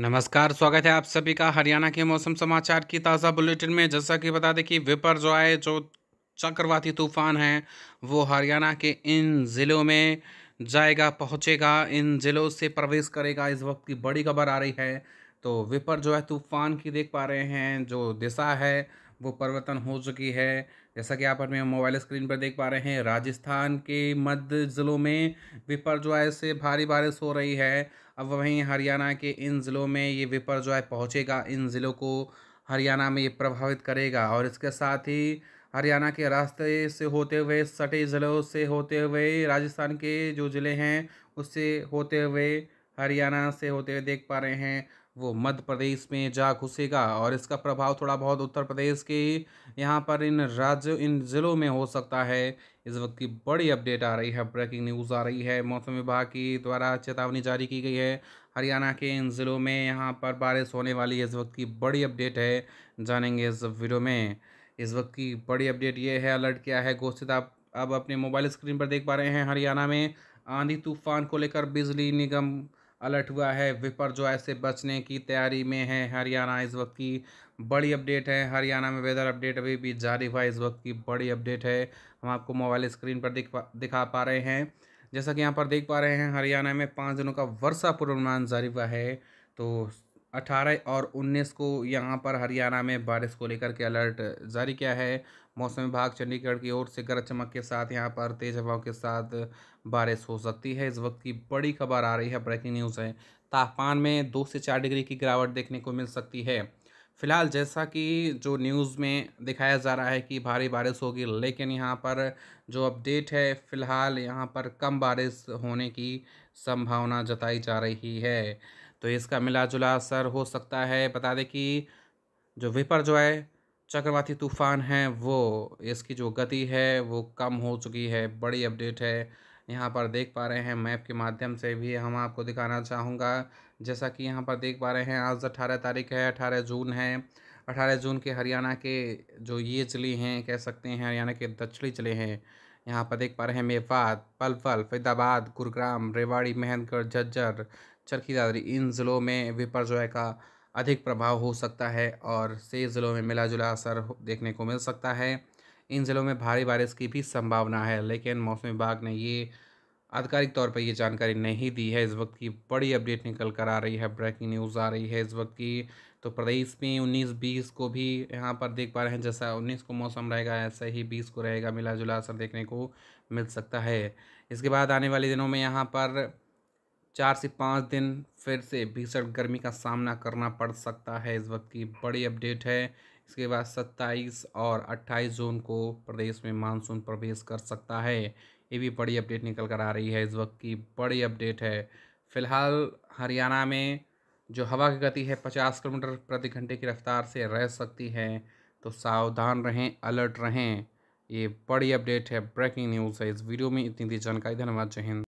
नमस्कार स्वागत है आप सभी का हरियाणा के मौसम समाचार की ताज़ा बुलेटिन में जैसा कि बता दें कि विपर जो आए जो चक्रवाती तूफान है वो हरियाणा के इन ज़िलों में जाएगा पहुंचेगा इन ज़िलों से प्रवेश करेगा इस वक्त की बड़ी खबर आ रही है तो विपर जो है तूफान की देख पा रहे हैं जो दिशा है वो परिवर्तन हो चुकी है जैसा कि आप अपने मोबाइल स्क्रीन पर देख पा रहे हैं राजस्थान के मध्य ज़िलों में विपर जो है से भारी बारिश हो रही है अब वहीं हरियाणा के इन ज़िलों में ये विपर जो है पहुँचेगा इन ज़िलों को हरियाणा में ये प्रभावित करेगा और इसके साथ ही हरियाणा के रास्ते से होते हुए सटे ज़िलों से होते हुए राजस्थान के जो ज़िले हैं उससे होते हुए हरियाणा से होते हुए देख पा रहे हैं वो मध्य प्रदेश में जा घुसेगा और इसका प्रभाव थोड़ा बहुत उत्तर प्रदेश के यहाँ पर इन राज्य इन ज़िलों में हो सकता है इस वक्त की बड़ी अपडेट आ रही है ब्रेकिंग न्यूज़ आ रही है मौसम विभाग की द्वारा चेतावनी जारी की गई है हरियाणा के इन ज़िलों में यहाँ पर बारिश होने वाली इस वक्त की बड़ी अपडेट है जानेंगे इस वीडियो में इस वक्त की बड़ी अपडेट ये है अलर्ट किया है घोषित आप अब अपने मोबाइल स्क्रीन पर देख पा रहे हैं हरियाणा में आंधी तूफान को लेकर बिजली निगम अलर्ट हुआ है विपर जो है से बचने की तैयारी में है हरियाणा इस वक्त की बड़ी अपडेट है हरियाणा में वेदर अपडेट अभी भी जारी हुआ है इस वक्त की बड़ी अपडेट है हम आपको मोबाइल स्क्रीन पर दिख पा, दिखा पा रहे हैं जैसा कि यहाँ पर देख पा रहे हैं हरियाणा में पाँच दिनों का वर्षा पूर्वानुमान जारी हुआ है तो अठारह और उन्नीस को यहाँ पर हरियाणा में बारिश को लेकर के अलर्ट जारी किया है मौसम विभाग चंडीगढ़ की ओर से गरज चमक के साथ यहाँ पर तेज़ हवाओं के साथ बारिश हो सकती है इस वक्त की बड़ी खबर आ रही है ब्रेकिंग न्यूज़ है तापमान में दो से चार डिग्री की गिरावट देखने को मिल सकती है फिलहाल जैसा कि जो न्यूज़ में दिखाया जा रहा है कि भारी बारिश होगी लेकिन यहाँ पर जो अपडेट है फ़िलहाल यहाँ पर कम बारिश होने की संभावना जताई जा रही है तो इसका मिला जुला असर हो सकता है बता दें कि जो विपर जो है चक्रवाती तूफान है वो इसकी जो गति है वो कम हो चुकी है बड़ी अपडेट है यहाँ पर देख पा रहे हैं मैप के माध्यम से भी हम आपको दिखाना चाहूँगा जैसा कि यहाँ पर देख पा रहे हैं आज अठारह तारीख है अठारह जून है अठारह जून के हरियाणा के जो ये जिले हैं कह सकते हैं हरियाणा के दक्षिणी जिले हैं यहाँ पर देख पा रहे हैं मेवात पलवल फरीदाबाद गुरुग्राम रेवाड़ी मेहनगढ़ झज्जर चरखी दादरी इन ज़िलों में विपरजॉय का अधिक प्रभाव हो सकता है और से ज़िलों में मिला जुला असर देखने को मिल सकता है इन ज़िलों में भारी बारिश की भी संभावना है लेकिन मौसम विभाग ने ये आधिकारिक तौर पर ये जानकारी नहीं दी है इस वक्त की बड़ी अपडेट निकल कर आ रही है ब्रेकिंग न्यूज़ आ रही है इस वक्त की तो प्रदेश में उन्नीस बीस को भी यहाँ पर देख पा रहे हैं जैसा उन्नीस को मौसम रहेगा ऐसे ही बीस को रहेगा मिला जुला असर देखने को मिल सकता है इसके बाद आने वाले दिनों में यहाँ पर चार से पाँच दिन फिर से भीषण गर्मी का सामना करना पड़ सकता है इस वक्त की बड़ी अपडेट है इसके बाद सत्ताईस और अट्ठाईस जून को प्रदेश में मानसून प्रवेश कर सकता है ये भी बड़ी अपडेट निकल कर आ रही है इस वक्त की बड़ी अपडेट है फिलहाल हरियाणा में जो हवा की गति है पचास किलोमीटर प्रति घंटे की रफ्तार से रह सकती है तो सावधान रहें अलर्ट रहें ये बड़ी अपडेट है ब्रेकिंग न्यूज़ है इस वीडियो में इतनी दी जानकारी धन्यवाद जय हिंद